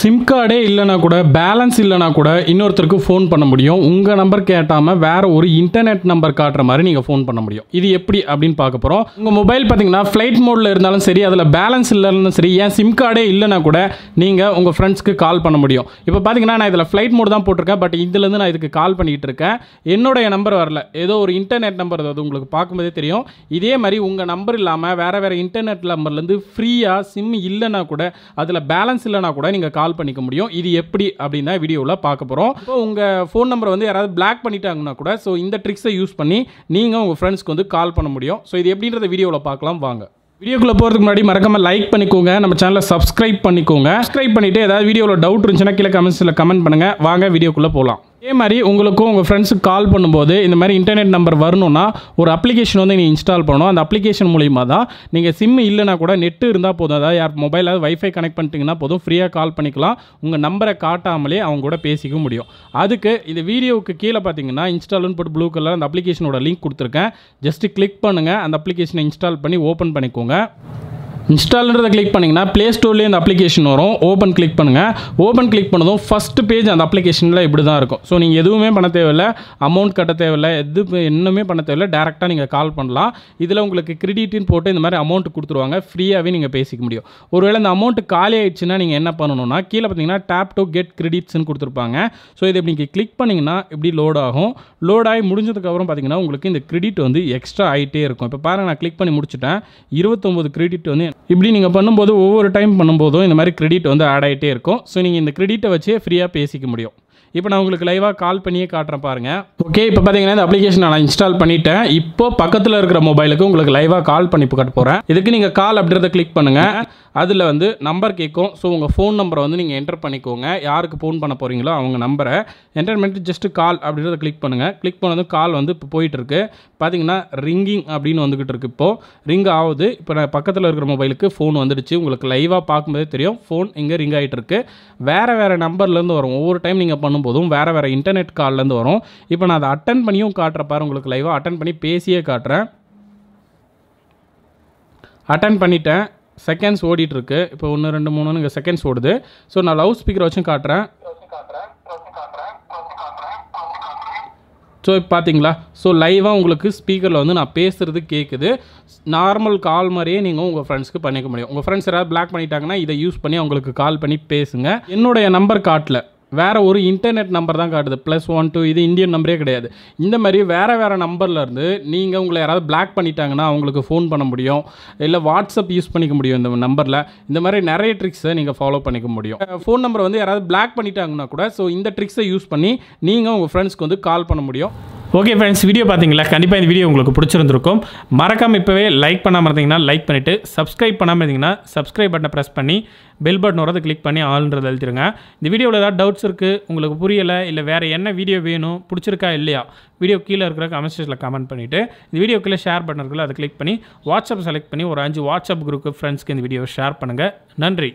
sim கார்டே இல்லைனா கூட balance இல்லைனா கூட இன்னொருத்தருக்கு ஃபோன் பண்ண முடியும் உங்கள் நம்பர் கேட்டாமல் வேறு ஒரு இன்டர்நெட் நம்பர் காட்டுற மாதிரி நீங்கள் ஃபோன் பண்ண முடியும் இது எப்படி அப்படின்னு பார்க்க போகிறோம் உங்கள் மொபைல் பார்த்தீங்கன்னா ஃப்ளைட் மோடில் இருந்தாலும் சரி அதில் பேலன்ஸ் இல்லைனாலும் சரி ஏன் சிம் கார்டே இல்லைனா கூட நீங்கள் உங்கள் ஃப்ரெண்ட்ஸ்க்கு கால் பண்ண முடியும் இப்போ பார்த்தீங்கன்னா நான் இதில் ஃப்ளைட் மோடு தான் போட்டிருக்கேன் பட் இதுலேருந்து நான் இதுக்கு கால் பண்ணிகிட்டு இருக்கேன் என்னுடைய நம்பர் வரல ஏதோ ஒரு இன்டர்நெட் நம்பர் அது உங்களுக்கு பார்க்கும்போதே தெரியும் இதே மாதிரி உங்கள் நம்பர் இல்லாமல் வேறு வேறு இன்டர்நெட் நம்பர்லேருந்து ஃப்ரீயாக சிம் இல்லைனா கூட அதில் பேலன்ஸ் இல்லைனா கூட நீங்கள் கால் கால் பண்ணிக்க முடியும் இது எப்படி அப்படின்னா வீடியோவில் பார்க்க போகிறோம் ஸோ உங்கள் ஃபோன் நம்பரை வந்து யாராவது பிளாக் பண்ணிட்டாங்கன்னா கூட ஸோ இந்த ட்ரிக்ஸை யூஸ் பண்ணி நீங்கள் உங்கள் ஃப்ரெண்ட்ஸ்க்கு வந்து கால் பண்ண முடியும் ஸோ இது எப்படின்றத வீடியோவில் பார்க்கலாம் வாங்க வீடியோக்குள்ளே போகிறதுக்கு முன்னாடி மறக்காமல் லைக் பண்ணிக்கோங்க நம்ம சேனலை சப்ஸ்கிரைப் பண்ணிக்கோங்க சப்ஸ்கிரைப் பண்ணிவிட்டு ஏதாவது வீடியோவில் டவுட் இருந்துச்சுன்னா கீழே கமெண்ட்ஸில் கமெண்ட் பண்ணுங்கள் வாங்க வீடியோக்குள்ளே போகலாம் இதே மாதிரி உங்களுக்கும் உங்கள் ஃப்ரெண்ட்ஸுக்கு கால் பண்ணும்போது இந்த மாதிரி இன்டர்நெட் நம்பர் வரணும்னா ஒரு அப்ளிகேஷன் வந்து நீங்கள் இன்ஸ்டால் பண்ணணும் அந்த அப்ளிகேஷன் மூலிமா தான் நீங்கள் சிம் இல்லைனா கூட நெட்டு இருந்தால் போதும் அதாவது யார் மொபைலாவது வைஃபை கனெக்ட் பண்ணிட்டீங்கன்னா போதும் ஃப்ரீயாக கால் பண்ணிக்கலாம் உங்கள் நம்பரை காட்டாமலே அவங்க கூட பேசிக்க முடியும் அதுக்கு இந்த வீடியோவுக்கு கீழே பார்த்தீங்கன்னா இன்ஸ்டால்னு போட்டு ப்ளூ கலர் அந்த அப்ளிகேஷனோட லிங்க் கொடுத்துருக்கேன் ஜஸ்ட்டு கிளிக் பண்ணுங்கள் அந்த அப்ளிகேஷனை இன்ஸ்டால் பண்ணி ஓப்பன் பண்ணிக்கோங்க இன்ஸ்டால்ன்றதை கிளிக் பண்ணிங்கன்னா ப்ளே ஸ்டோர்லேயே இந்த அப்ளிகேஷன் வரும் ஓப்பன் கிளிக் பண்ணுங்கள் ஓப்பன் கிளிக் பண்ணதும் ஃபஸ்ட்டு பேஜ் அந்த அப்ளிகேஷனில் இப்படி தான் இருக்கும் ஸோ நீங்கள் எதுவுமே பண்ண தேவையில்லை அமௌண்ட் கட்ட தேவையில்லை எது இன்னுமே பண்ண தேவையில்லை டேரெக்டாக நீங்கள் கால் பண்ணலாம் இதில் உங்களுக்கு கிரெடிட்னு போட்டு இந்த மாதிரி அமௌண்ட் கொடுத்துருவாங்க ஃப்ரீயாகவே நீங்கள் பேசிக்க முடியும் ஒருவேளை இந்த அமௌண்ட் காலி ஆயிடுச்சுன்னா நீங்கள் என்ன பண்ணணும்னா கீழே பார்த்தீங்கன்னா டேப் டு கெட் கிரெடிட்ஸ்னு கொடுத்துருப்பாங்க ஸோ இதை இப்படி நீங்கள் கிளிக் பண்ணிங்கன்னா இப்படி லோட் ஆகும் லோட் ஆகி முடிஞ்சதுக்கப்புறம் பார்த்தீங்கன்னா உங்களுக்கு இந்த கிரெடிட் வந்து எக்ஸ்ட்ரா ஆகிட்டே இருக்கும் இப்போ பாருங்கள் நான் கிளிக் பண்ணி முடிச்சுட்டேன் இருபத்தொம்போது கிரெடிட் வந்து இப்படி நீங்கள் பண்ணும்போது ஒவ்வொரு டைம் பண்ணும்போதும் இந்த மாதிரி கிரெடிட் வந்து ஆட் ஆகிட்டே இருக்கும் ஸோ நீங்கள் இந்த கிரெடிட்டை வச்சே ஃப்ரீயாக பேசிக்க முடியும் இப்போ நான் உங்களுக்கு லைவாக கால் பண்ணியே காட்டுறேன் பாருங்கள் ஓகே இப்போ பார்த்தீங்கன்னா இந்த அப்ளிகேஷன் நான் இன்ஸ்டால் பண்ணிட்டேன் இப்போ பக்கத்தில் இருக்கிற மொபைலுக்கு உங்களுக்கு லைவாக கால் பண்ணி காட்ட போகிறேன் இதுக்கு நீங்கள் கால் அப்படின்றத கிளிக் பண்ணுங்கள் அதில் வந்து நம்பர் கேட்கும் ஸோ உங்கள் ஃபோன் நம்பரை வந்து நீங்கள் என்டர் பண்ணிக்கோங்க யாருக்கு ஃபோன் பண்ண போகிறீங்களோ அவங்க நம்பரை என்டர் பண்ணிட்டு ஜஸ்ட்டு கால் அப்படின்றத கிளிக் பண்ணுங்கள் கிளிக் பண்ணதும் கால் வந்து இப்போ போயிட்டுருக்கு பார்த்தீங்கன்னா ரிங்கிங் அப்படின்னு வந்துக்கிட்டு இருக்குது இப்போது ரிங் ஆகுது இப்போ நான் பக்கத்தில் இருக்கிற மொபைலுக்கு ஃபோன் வந்துடுச்சு உங்களுக்கு லைவாக பார்க்கும்போதே தெரியும் ஃபோன் இங்கே ரிங் ஆகிட்டு இருக்கு வேறு வேறு நம்பர்லேருந்து வரும் ஒவ்வொரு டைம் நீங்கள் பண்ணும் போதும் வேறு வேறு இன்டர்நெட் கால்லேருந்து வரும் இப்போ நான் அதை அட்டன் பண்ணியும் காட்டுறப்பாரு உங்களுக்கு லைவாக அட்டன் பண்ணி பேசியே காட்டுறேன் அட்டன் பண்ணிட்டேன் செகண்ட்ஸ் ஓடிட்டுருக்கு இப்போ ஒன்று ரெண்டு மூணுன்னு இங்கே செகண்ட்ஸ் ஓடுது ஸோ நான் லவுட் ஸ்பீக்கர் வச்சும் காட்டுறேன் ஸோ இப்போ பார்த்தீங்களா ஸோ லைவாக உங்களுக்கு ஸ்பீக்கரில் வந்து நான் பேசுகிறது கேட்குது நார்மல் கால் மாதிரியே நீங்கள் உங்கள் ஃப்ரெண்ட்ஸ்க்கு பண்ணிக்க முடியும் உங்கள் ஃப்ரெண்ட்ஸ் யாராவது பிளாக் பண்ணிட்டாங்கன்னா இதை யூஸ் பண்ணி அவங்களுக்கு கால் பண்ணி பேசுங்க என்னுடைய நம்பர் காட்டல வேறு ஒரு இன்டர்நெட் நம்பர் தான் காட்டுது ப்ளஸ் ஒன் டூ இது இந்தியன் நம்பரே கிடையாது இந்த மாதிரி வேறு வேறு நம்பர்லேருந்து நீங்கள் உங்களை யாராவது பிளாக் பண்ணிட்டாங்கன்னா அவங்களுக்கு ஃபோன் பண்ண முடியும் இல்லை வாட்ஸ்அப் யூஸ் பண்ணிக்க முடியும் இந்த நம்பரில் இந்த மாதிரி நிறைய ட்ரிக்ஸை நீங்கள் ஃபாலோ பண்ணிக்க முடியும் ஃபோன் நம்பர் வந்து யாராவது பிளாக் பண்ணிட்டாங்கன்னா கூட ஸோ இந்த ட்ரிக்ஸை யூஸ் பண்ணி நீங்கள் உங்கள் ஃப்ரெண்ட்ஸ்க்கு வந்து கால் பண்ண முடியும் ஓகே ஃப்ரெண்ட்ஸ் வீடியோ பார்த்தீங்களா கண்டிப்பாக இந்த வீடியோ உங்களுக்கு பிடிச்சிருந்துருக்கும் மறக்காமல் இப்போவே லைக் பண்ணாமல் இருந்தீங்கன்னா லைக் பண்ணிவிட்டு சப்ஸ்கிரைப் பண்ணாமல் இருந்தீங்கன்னா சப்ஸ்கிரைப் பட்டனை ப்ரெஸ் பண்ணி பெல் பட்டன் வரது கிளிக் பண்ணி ஆள்ன்றது எழுதிருங்க இந்த வீடியோவில் ஏதாவது டவுட்ஸ் இருக்குது உங்களுக்கு புரியலை இல்லை வேறு என்ன வீடியோ வேணும் பிடிச்சிருக்கா இல்லையா வீடியோ கீழே இருக்கிற கமெண்ட்ஸில் கமெண்ட் பண்ணிவிட்டு இந்த வீடியோ கீழே ஷேர் பட்டன் அதை கிளிக் பண்ணி வாட்ஸ்அப் செலக்ட் பண்ணி ஒரு அஞ்சு வாட்ஸ்அப் குரூப்பு ஃப்ரெண்ட்ஸ்க்கு இந்த வீடியோவை ஷேர் பண்ணுங்கள் நன்றி